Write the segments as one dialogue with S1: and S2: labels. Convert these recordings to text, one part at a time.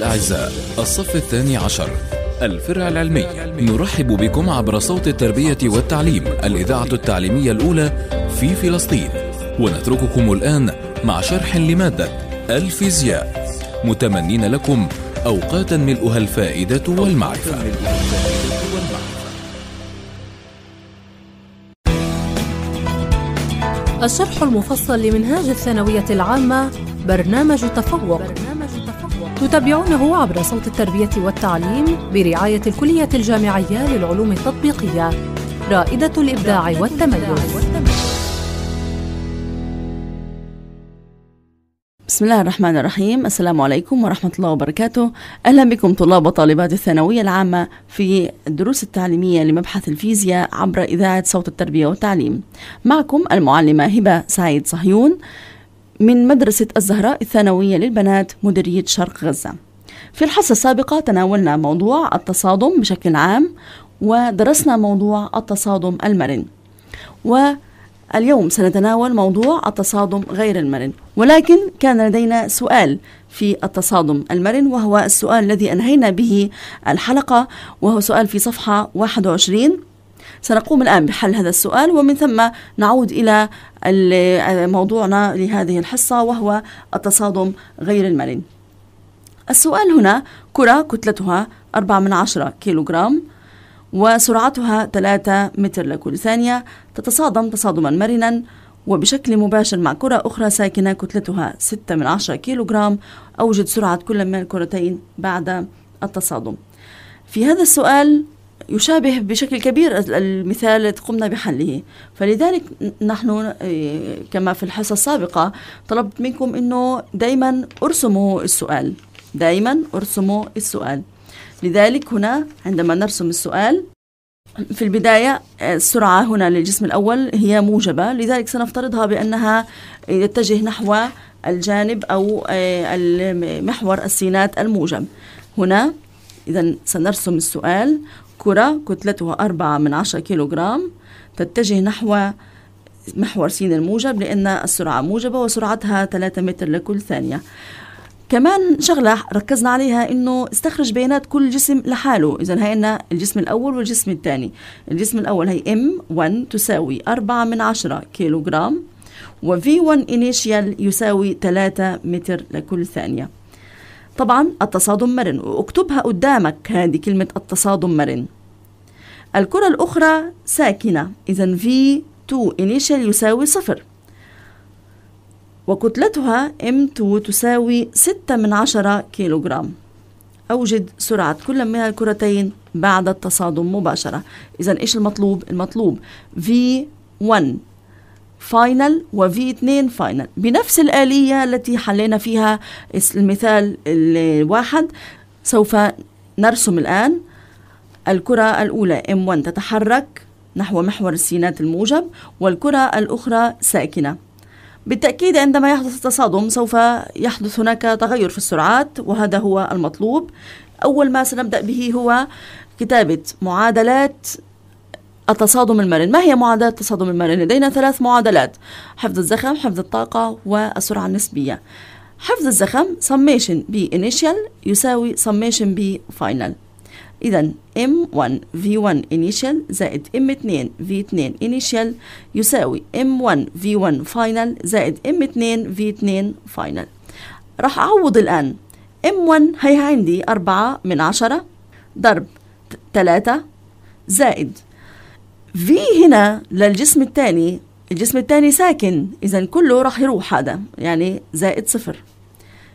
S1: الأعزاء الصف الثاني عشر الفرع العلمي نرحب بكم عبر صوت التربية والتعليم الإذاعة التعليمية الأولى في فلسطين ونترككم الآن مع شرح لمادة الفيزياء متمنين لكم أوقاتا ملؤها الفائدة والمعرفة الشرح المفصل لمنهاج الثانوية العامة برنامج تفوق, برنامج تتابعونه عبر صوت التربية والتعليم برعاية الكلية الجامعية للعلوم التطبيقية رائدة الإبداع والتميز بسم الله الرحمن الرحيم السلام عليكم ورحمة الله وبركاته أهلا بكم طلاب وطالبات الثانوية العامة في الدروس التعليمية لمبحث الفيزياء عبر إذاعة صوت التربية والتعليم معكم المعلمة هبة سعيد صهيون من مدرسة الزهراء الثانوية للبنات مديرية شرق غزة في الحصة السابقة تناولنا موضوع التصادم بشكل عام ودرسنا موضوع التصادم المرن واليوم سنتناول موضوع التصادم غير المرن ولكن كان لدينا سؤال في التصادم المرن وهو السؤال الذي أنهينا به الحلقة وهو سؤال في صفحة 21 سنقوم الآن بحل هذا السؤال ومن ثم نعود إلى موضوعنا لهذه الحصة وهو التصادم غير المرن السؤال هنا كرة كتلتها 4 من 10 كيلوغرام وسرعتها 3 متر لكل ثانية تتصادم تصادما مرنا وبشكل مباشر مع كرة أخرى ساكنة كتلتها 6 من 10 كيلوغرام أوجد سرعة كل من الكرتين بعد التصادم في هذا السؤال يشابه بشكل كبير المثال الذي قمنا بحله فلذلك نحن آه، كما في الحصة السابقة طلبت منكم أنه دائما ارسموا السؤال دائما ارسموا السؤال لذلك هنا عندما نرسم السؤال في البداية آه، السرعة هنا للجسم الأول هي موجبة لذلك سنفترضها بأنها يتجه نحو الجانب أو آه، محور السينات الموجب هنا إذا سنرسم السؤال كرة كتلتها أربعة من عشرة كيلوغرام تتجه نحو محور سين الموجب لأن السرعة موجبة وسرعتها 3 متر لكل ثانية كمان شغلة ركزنا عليها إنه استخرج بيانات كل جسم لحاله إذا هي الجسم الأول والجسم الثاني الجسم الأول هي M1 تساوي 4 من 10 كيلوغرام و V1 initial يساوي 3 متر لكل ثانية طبعا التصادم مرن واكتبها قدامك هذه كلمة التصادم مرن الكرة الأخرى ساكنة إذا V2 initial يساوي صفر وكتلتها M2 تساوي ستة من عشرة كيلوغرام أوجد سرعة كل من الكرتين بعد التصادم مباشرة إذا إيش المطلوب؟ المطلوب V1 فاينل و V2 فاينل بنفس الآلية التي حلينا فيها المثال الواحد سوف نرسم الآن الكرة الأولى M1 تتحرك نحو محور السينات الموجب والكرة الأخرى ساكنة بالتأكيد عندما يحدث التصادم سوف يحدث هناك تغير في السرعات وهذا هو المطلوب أول ما سنبدأ به هو كتابة معادلات التصادم المرن ما هي معادلات التصادم المرن؟ لدينا ثلاث معادلات حفظ الزخم حفظ الطاقة والسرعة النسبية حفظ الزخم summation B initial يساوي summation B final إذا M1 V1 initial زائد M2 V2 initial يساوي M1 V1 final زائد M2 V2 final راح أعوض الآن M1 هي عندي 4 من 10 ضرب 3 زائد V هنا للجسم الثاني الجسم الثاني ساكن إذا كله راح يروح هذا يعني زائد صفر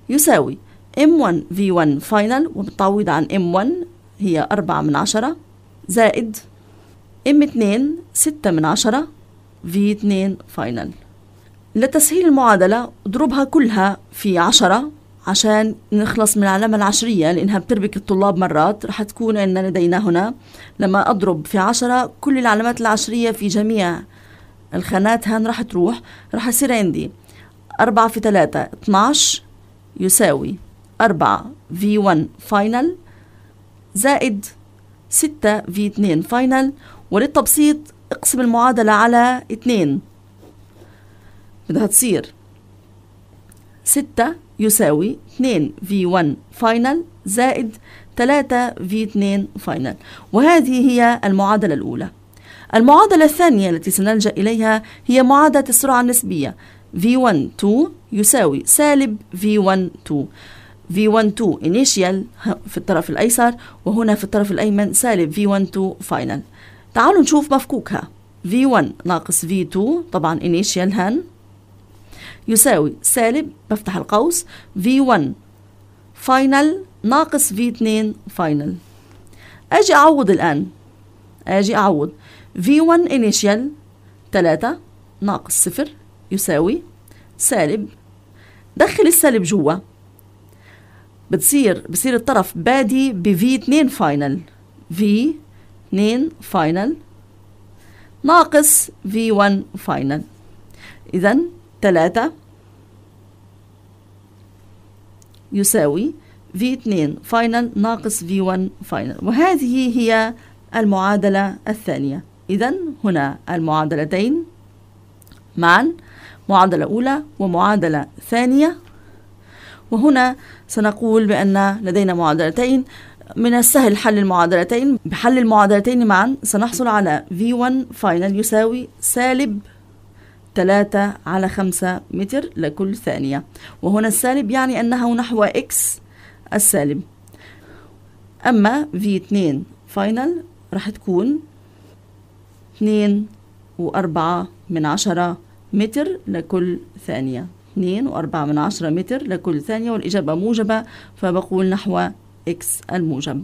S1: يساوي M1 V1 final ومتعوض عن M1 هي أربعة من عشرة زائد ام اتنين ستة من عشرة في اتنين فاينل لتسهيل المعادلة اضربها كلها في عشرة عشان نخلص من العلامة العشرية لأنها بتربك الطلاب مرات رح تكون عندنا لدينا هنا لما أضرب في عشرة كل العلامات العشرية في جميع الخانات هان رح تروح رح يصير عندي أربعة في تلاتة اتناش يساوي أربعة في ون فاينل زائد 6 في 2 فاينل وللتبسيط اقسم المعادلة على 2 بدها تصير 6 يساوي 2 في 1 فاينل زائد 3 في 2 فاينل وهذه هي المعادلة الأولى المعادلة الثانية التي سنلجأ إليها هي معادلة السرعة النسبية v1 2 يساوي سالب v 1 2 V12 initial في الطرف الأيسر وهنا في الطرف الأيمن سالب V12 final تعالوا نشوف مفكوكها V1 ناقص V2 طبعا initial هن يساوي سالب بفتح القوس V1 final ناقص V2 final أجي أعوض الآن أجي أعوض V1 initial 3 ناقص صفر يساوي سالب دخل السالب جوا بتصير بصير الطرف بادي بفي 2 فاينل في 2 فاينل ناقص في 1 فاينل إذا 3 يساوي في 2 فاينل ناقص في 1 فاينل وهذه هي المعادلة الثانية إذا هنا المعادلتين معا معادلة أولى ومعادلة ثانية وهنا سنقول بأن لدينا معادلتين من السهل حل المعادلتين بحل المعادلتين معا سنحصل على V1 final يساوي سالب 3 على 5 متر لكل ثانية وهنا السالب يعني أنه نحو X السالب أما V2 final راح تكون 2 وأربعة من عشرة متر لكل ثانية 2.4 من عشرة متر لكل ثانية والإجابة موجبة فبقول نحو إكس الموجب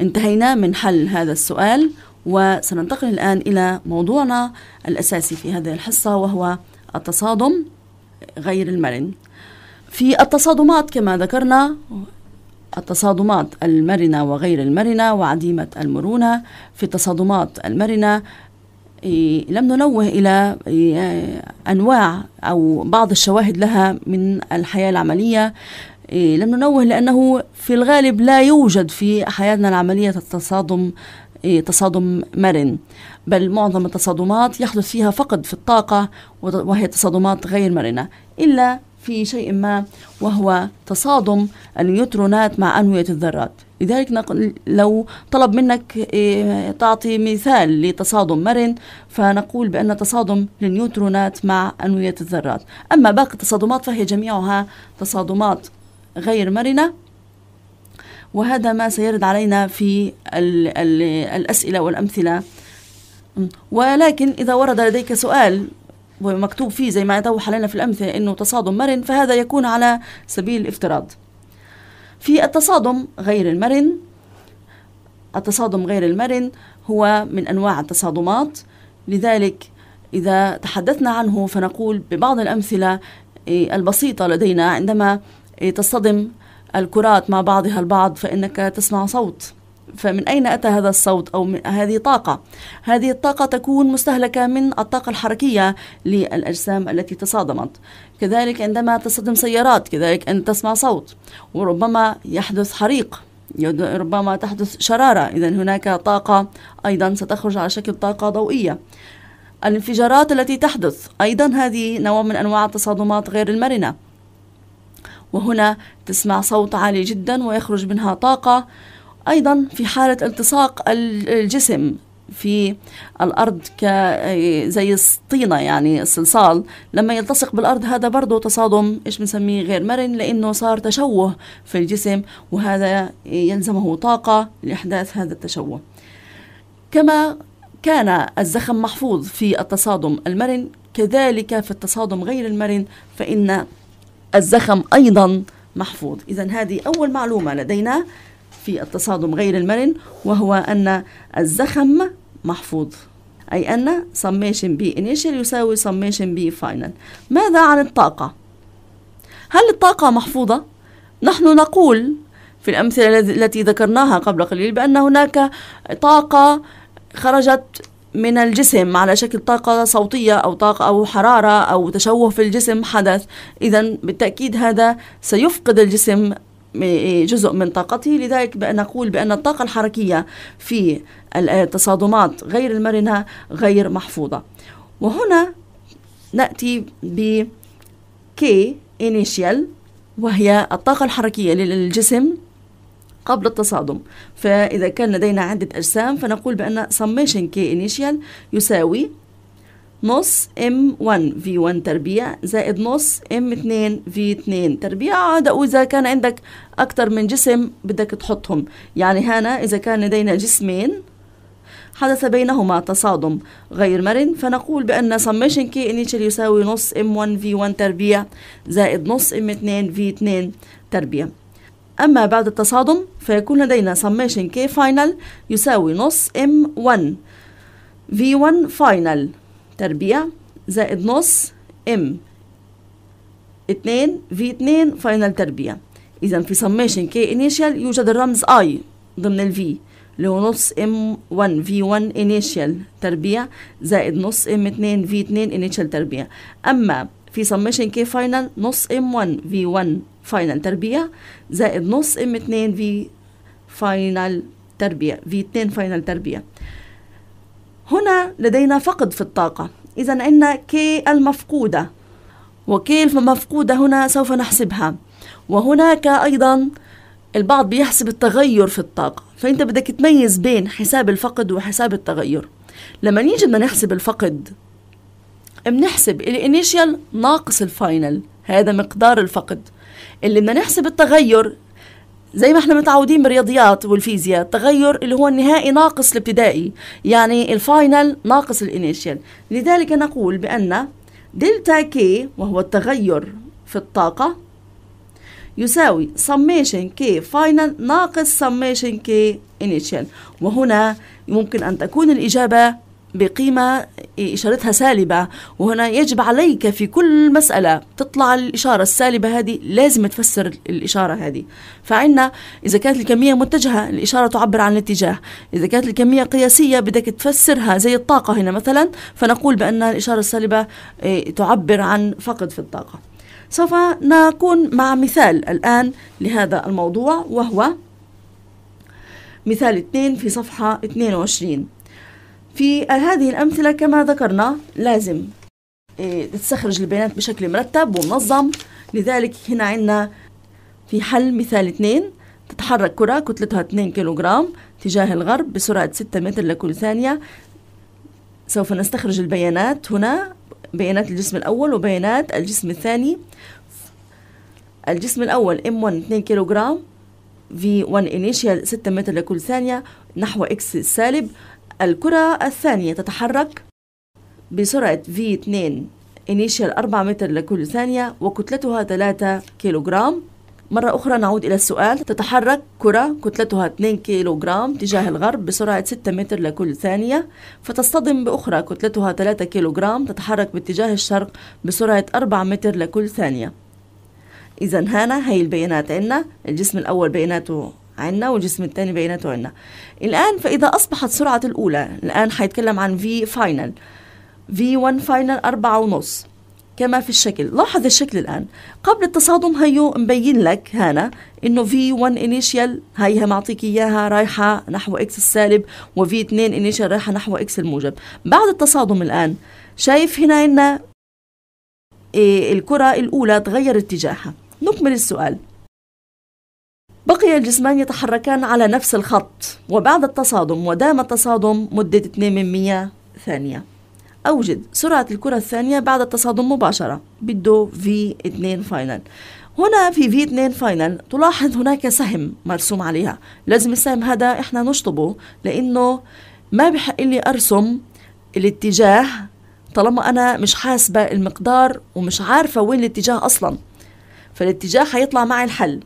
S1: انتهينا من حل هذا السؤال وسننتقل الآن إلى موضوعنا الأساسي في هذه الحصة وهو التصادم غير المرن في التصادمات كما ذكرنا التصادمات المرنة وغير المرنة وعديمة المرونة في التصادمات المرنة إيه، لم ننوه إلى إيه، أنواع أو بعض الشواهد لها من الحياة العملية إيه، لم ننوه لأنه في الغالب لا يوجد في حياتنا العملية التصادم تصادم مرن بل معظم التصادمات يحدث فيها فقد في الطاقة وهي تصادمات غير مرنة إلا في شيء ما وهو تصادم النيوترونات مع أنوية الذرات لذلك نقول لو طلب منك إيه، تعطي مثال لتصادم مرن فنقول بأن تصادم للنيوترونات مع أنوية الذرات أما باقي التصادمات فهي جميعها تصادمات غير مرنة وهذا ما سيرد علينا في الـ الـ الأسئلة والأمثلة ولكن إذا ورد لديك سؤال ومكتوب فيه زي ما توح علينا في الأمثلة أنه تصادم مرن فهذا يكون على سبيل الافتراض في التصادم غير المرن التصادم غير المرن هو من أنواع التصادمات لذلك إذا تحدثنا عنه فنقول ببعض الأمثلة إيه، البسيطة لدينا عندما إيه، تصطدم الكرات مع بعضها البعض فإنك تسمع صوت فمن أين أتى هذا الصوت أو من هذه طاقة هذه الطاقة تكون مستهلكة من الطاقة الحركية للأجسام التي تصادمت كذلك عندما تصطدم سيارات كذلك أن تسمع صوت وربما يحدث حريق ربما تحدث شرارة إذا هناك طاقة أيضا ستخرج على شكل طاقة ضوئية الانفجارات التي تحدث أيضا هذه نوع من أنواع التصادمات غير المرنة وهنا تسمع صوت عالي جدا ويخرج منها طاقة أيضا في حالة التصاق الجسم في الأرض زي الطينة يعني الصلصال لما يلتصق بالأرض هذا برضه تصادم إيش بنسميه غير مرن لأنه صار تشوه في الجسم وهذا يلزمه طاقة لإحداث هذا التشوه كما كان الزخم محفوظ في التصادم المرن كذلك في التصادم غير المرن فإن الزخم أيضا محفوظ إذا هذه أول معلومة لدينا في التصادم غير المرن وهو أن الزخم محفوظ أي أن summation B initial يساوي summation B final ماذا عن الطاقة؟ هل الطاقة محفوظة؟ نحن نقول في الأمثلة التي ذكرناها قبل قليل بأن هناك طاقة خرجت من الجسم على شكل طاقة صوتية أو طاقة أو حرارة أو تشوه في الجسم حدث إذا بالتأكيد هذا سيفقد الجسم جزء من طاقته لذلك نقول بأن الطاقة الحركية في التصادمات غير المرنة غير محفوظة وهنا نأتي ب K initial وهي الطاقة الحركية للجسم قبل التصادم فإذا كان لدينا عدة أجسام فنقول بأن summation K initial يساوي نص ام 1 في 1 تربيع زائد نص ام 2 في 2 تربيع ده واذا كان عندك اكتر من جسم بدك تحطهم يعني هنا اذا كان لدينا جسمين حدث بينهما تصادم غير مرن فنقول بأن سميشن كي انيشال يساوي نص ام 1 في 1 تربيع زائد نص ام 2 في 2 تربيع أما بعد التصادم فيكون لدينا سميشن كي فاينل يساوي نص ام 1 في 1 final تربيع زائد نص ام اتنين في اتنين فاينل تربيع إذا في سميشن كي انيشال يوجد الرمز I ضمن الفي V اللي هو نص ام 1 في 1 انيشال تربيع زائد نص ام 2 في 2 انيشال تربيع أما في سميشن كي فاينل نص ام 1 في 1 فاينل تربيع زائد نص ام 2 في فاينل تربيع في 2 فاينل تربيع هنا لدينا فقد في الطاقة إذا عندنا كي المفقودة وكي المفقودة هنا سوف نحسبها وهناك أيضا البعض بيحسب التغير في الطاقة فأنت بدك تميز بين حساب الفقد وحساب التغير لما نيجي بدنا نحسب الفقد بنحسب الانيشيال ناقص الفاينل هذا مقدار الفقد اللي بدنا نحسب التغير زي ما احنا متعودين بالرياضيات والفيزياء التغير اللي هو النهائي ناقص الابتدائي يعني الفاينل ناقص الانيشال لذلك نقول بأن دلتا كي وهو التغير في الطاقة يساوي summation كي final ناقص summation كي initial وهنا يمكن أن تكون الإجابة بقيمة إشارتها سالبة وهنا يجب عليك في كل مسألة تطلع الإشارة السالبة هذه لازم تفسر الإشارة هذه فعنا إذا كانت الكمية متجهة الإشارة تعبر عن الاتجاه إذا كانت الكمية قياسية بدك تفسرها زي الطاقة هنا مثلا فنقول بأن الإشارة السالبة إيه، تعبر عن فقد في الطاقة سوف نكون مع مثال الآن لهذا الموضوع وهو مثال 2 في صفحة 22 في هذه الأمثلة كما ذكرنا لازم إيه، تستخرج البيانات بشكل مرتب ومنظم لذلك هنا عندنا في حل مثال اثنين تتحرك كرة كتلتها 2 كيلوغرام تجاه الغرب بسرعة 6 متر لكل ثانية سوف نستخرج البيانات هنا بيانات الجسم الأول وبيانات الجسم الثاني الجسم الأول M1 2 كيلوغرام V1 initial 6 متر لكل ثانية نحو X السالب الكرة الثانية تتحرك بسرعة V2 initial 4 متر لكل ثانية وكتلتها 3 كيلوغرام مرة أخرى نعود إلى السؤال تتحرك كرة كتلتها 2 كيلوغرام تجاه الغرب بسرعة 6 متر لكل ثانية فتصطدم بأخرى كتلتها 3 كيلوغرام تتحرك باتجاه الشرق بسرعة 4 متر لكل ثانية إذا هنا هي البيانات عنا الجسم الأول بياناته عنا والجسم الثاني بيناته عنا الآن فإذا أصبحت سرعة الأولى الآن حيتكلم عن في فاينل في 1 فاينل أربعة ونص كما في الشكل لاحظ الشكل الآن قبل التصادم هيو مبين لك هنا إنه في 1 initial هيها معطيك إياها رايحة نحو إكس السالب وفي 2 initial رايحة نحو إكس الموجب بعد التصادم الآن شايف هنا إن إيه، الكرة الأولى تغير اتجاهها نكمل السؤال بقي الجسمان يتحركان على نفس الخط وبعد التصادم ودام التصادم مدة 2 من 100 ثانية أوجد سرعة الكرة الثانية بعد التصادم مباشرة بده في 2 فاينل هنا في في 2 فاينل تلاحظ هناك سهم مرسوم عليها لازم السهم هذا احنا نشطبه لأنه ما بحق لي أرسم الاتجاه طالما أنا مش حاسبة المقدار ومش عارفة وين الاتجاه أصلا فالاتجاه حيطلع معي الحل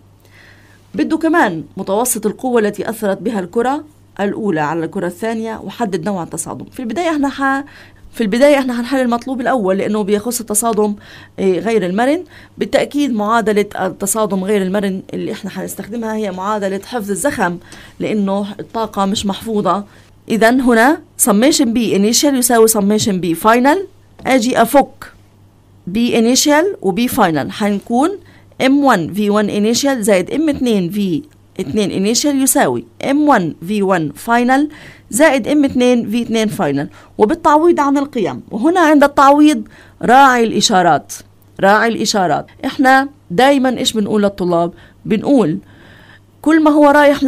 S1: بده كمان متوسط القوة التي أثرت بها الكرة الأولى على الكرة الثانية وحدد نوع التصادم في البداية احنا ح... في البداية احنا هنحل المطلوب الأول لأنه بيخص التصادم إيه، غير المرن بالتأكيد معادلة التصادم غير المرن اللي احنا هنستخدمها هي معادلة حفظ الزخم لأنه الطاقة مش محفوظة إذا هنا summation B initial يساوي summation B final أجي أفك B initial و B final هنكون M1 V1 initial زائد M2 V 2 initial يساوي M1 V1 final زائد M2 V2 final وبالتعويض عن القيم وهنا عند التعويض راعي الإشارات راعي الإشارات إحنا دايما إيش بنقول للطلاب بنقول كل ما هو رايح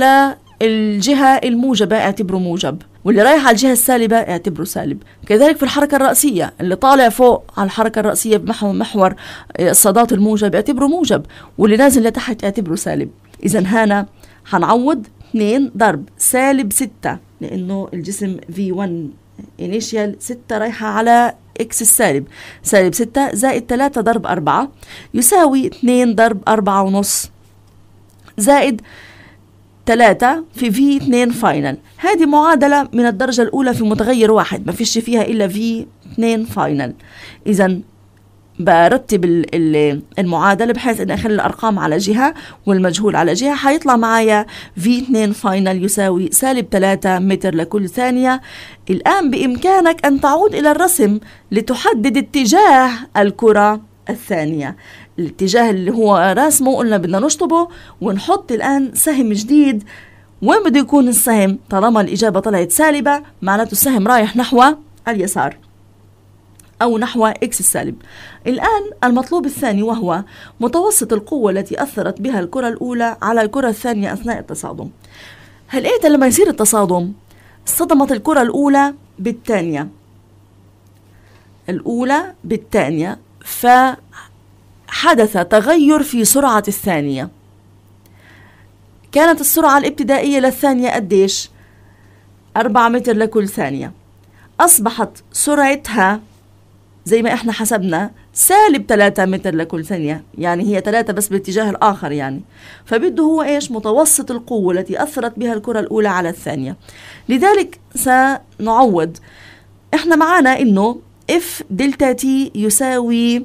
S1: للجهة الموجبة اعتبره موجب واللي رايح على الجهة السالبة اعتبره سالب كذلك في الحركة الرأسية اللي طالع فوق على الحركة الرأسية بمحور محور آه، الصادات الموجب اعتبره موجب واللي نازل لتحت اعتبره سالب إذا هنا حنعوض 2 ضرب سالب 6 لأنه الجسم V1 initial 6 رايحة على اكس السالب سالب 6 زائد 3 ضرب 4 يساوي 2 ضرب 4 ونص زائد ثلاثة في في 2 فاينل هذه معادلة من الدرجة الأولى في متغير واحد ما فيش فيها إلا في 2 فاينل إذا برتب المعادلة بحيث أن أخلي الأرقام على جهة والمجهول على جهة حيطلع معايا V2 فاينل يساوي سالب 3 متر لكل ثانية الآن بإمكانك أن تعود إلى الرسم لتحدد اتجاه الكرة الثانية الاتجاه اللي هو راسمه قلنا بدنا نشطبه ونحط الآن سهم جديد وين بده يكون السهم طالما الإجابة طلعت سالبة معناته السهم رايح نحو اليسار أو نحو إكس السالب الآن المطلوب الثاني وهو متوسط القوة التي أثرت بها الكرة الأولى على الكرة الثانية أثناء التصادم هل إيه لما يصير التصادم صدمت الكرة الأولى بالثانية الأولى بالثانية ف حدث تغير في سرعة الثانية كانت السرعة الابتدائية للثانية قديش؟ 4 متر لكل ثانية أصبحت سرعتها زي ما احنا حسبنا سالب 3 متر لكل ثانية يعني هي 3 بس بالاتجاه الآخر يعني فبده هو إيش متوسط القوة التي أثرت بها الكرة الأولى على الثانية لذلك سنعوض احنا معانا إنه اف دلتا تي يساوي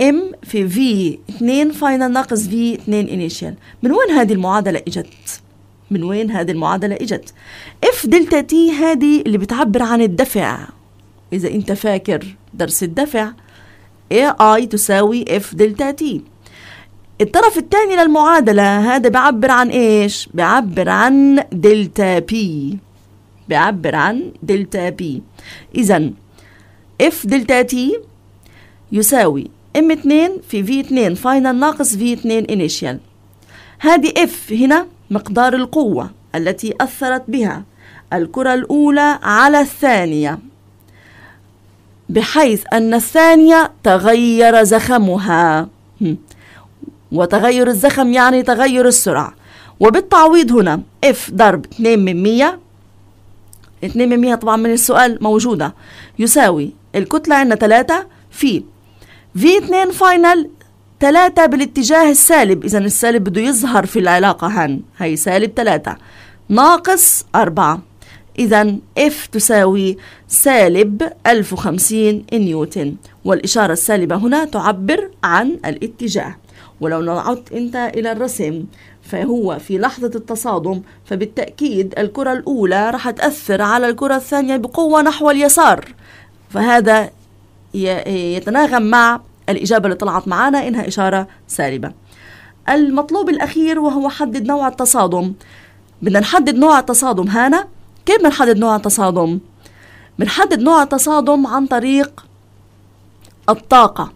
S1: ام في في 2 فاينل ناقص في 2 انيشال من وين هذه المعادله اجت من وين هذه المعادله اجت اف دلتا تي هذه اللي بتعبر عن الدفع اذا انت فاكر درس الدفع اي اي تساوي اف دلتا تي الطرف الثاني للمعادلة هذا بيعبر عن ايش؟ بيعبر عن دلتا بي بيعبر عن دلتا بي إذا اف دلتا تي يساوي ام 2 في في 2 فاينل ناقص في 2 انيشيال هذه اف هنا مقدار القوة التي أثرت بها الكرة الأولى على الثانية بحيث أن الثانية تغير زخمها وتغير الزخم يعني تغير السرعة وبالتعويض هنا F ضرب 2 من 100 2 من 100 طبعا من السؤال موجودة يساوي الكتلة عندنا 3 في في 2 فاينل ثلاثة بالاتجاه السالب إذا السالب بده يظهر في العلاقة هان هي سالب ثلاثة ناقص أربعة إذا F تساوي سالب 1050 نيوتن والإشارة السالبة هنا تعبر عن الاتجاه ولو نعدت أنت إلى الرسم فهو في لحظة التصادم فبالتأكيد الكرة الأولى راح تأثر على الكرة الثانية بقوة نحو اليسار فهذا يتناغم مع الإجابة اللي طلعت معنا إنها إشارة سالبة المطلوب الأخير وهو حدد نوع التصادم بدنا نحدد نوع التصادم هنا كيف بنحدد نوع التصادم بنحدد نوع التصادم عن طريق الطاقة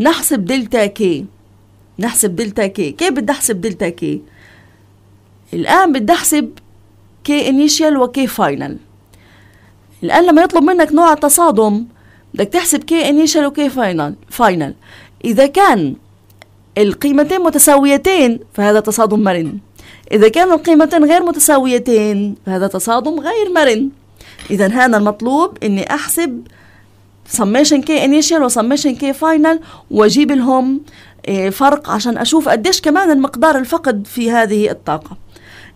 S1: نحسب دلتا كي نحسب دلتا كي كيف بدي أحسب دلتا كي الآن بدي أحسب كي انيشيال وكي فاينل الآن لما يطلب منك نوع التصادم بدك تحسب كي انيشال وكي فاينل فاينل اذا كان القيمتين متساويتين فهذا تصادم مرن إذا كان القيمتين غير متساويتين فهذا تصادم غير مرن إذا هنا المطلوب إني أحسب summation k initial و summation k final وأجيب لهم آه، فرق عشان أشوف قديش كمان المقدار الفقد في هذه الطاقة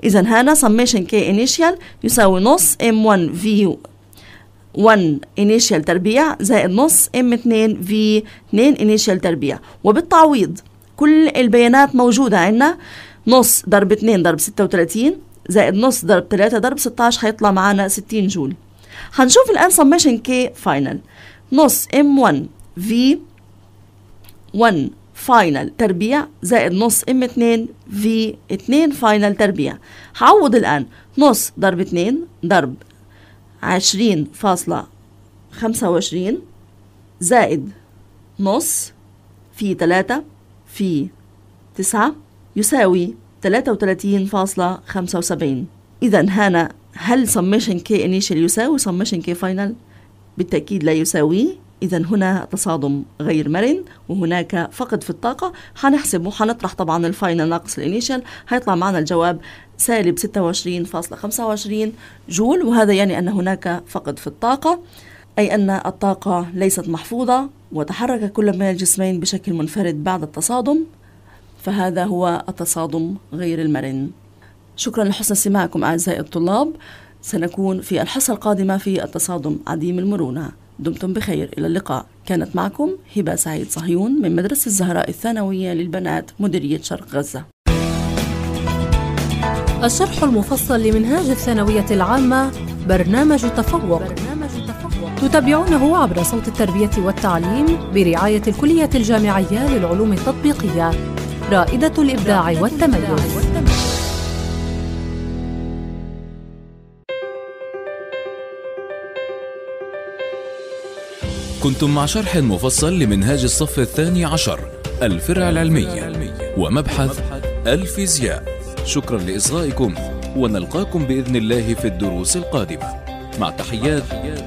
S1: إذا هنا summation k initial يساوي نص m1 v 1 initial تربيع زائد نص ام 2 في 2 initial تربيع وبالتعويض كل البيانات موجودة عندنا نص ضرب 2 ضرب 36 زائد نص ضرب 3 ضرب 16 هيطلع معانا 60 جول هنشوف الآن سميشن كي فاينل نص ام 1 في 1 فاينل تربيع زائد نص ام 2 في 2 فاينل تربيع هعوض الآن نص ضرب 2 ضرب عشرين فاصلة خمسة وعشرين زائد نص في تلاتة في تسعة يساوي تلاتة وتلاتين فاصلة خمسة وسبعين إذا هنا هل summation k initial يساوي summation k final؟ بالتأكيد لا يساوي إذا هنا تصادم غير مرن وهناك فقد في الطاقة حنحسب وحنطرح طبعا الفاينل ناقص الانيشال هيطلع معنا الجواب سالب 26.25 جول وهذا يعني أن هناك فقد في الطاقة أي أن الطاقة ليست محفوظة وتحرك كل من الجسمين بشكل منفرد بعد التصادم فهذا هو التصادم غير المرن شكرا لحسن استماعكم أعزائي الطلاب سنكون في الحصة القادمة في التصادم عديم المرونة دمتم بخير إلى اللقاء كانت معكم هبة سعيد صهيون من مدرسة الزهراء الثانوية للبنات مديرية شرق غزة الشرح المفصل لمنهاج الثانوية العامة برنامج تفوق, برنامج تفوق. تتابعونه عبر صوت التربية والتعليم برعاية الكلية الجامعية للعلوم التطبيقية رائدة الإبداع والتميز كنتم مع شرح مفصل لمنهاج الصف الثاني عشر الفرع العلمي ومبحث الفيزياء شكرا لإصغائكم ونلقاكم بإذن الله في الدروس القادمة مع تحيات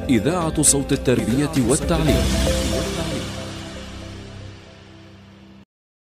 S1: إذاعة صوت التربية والتعليم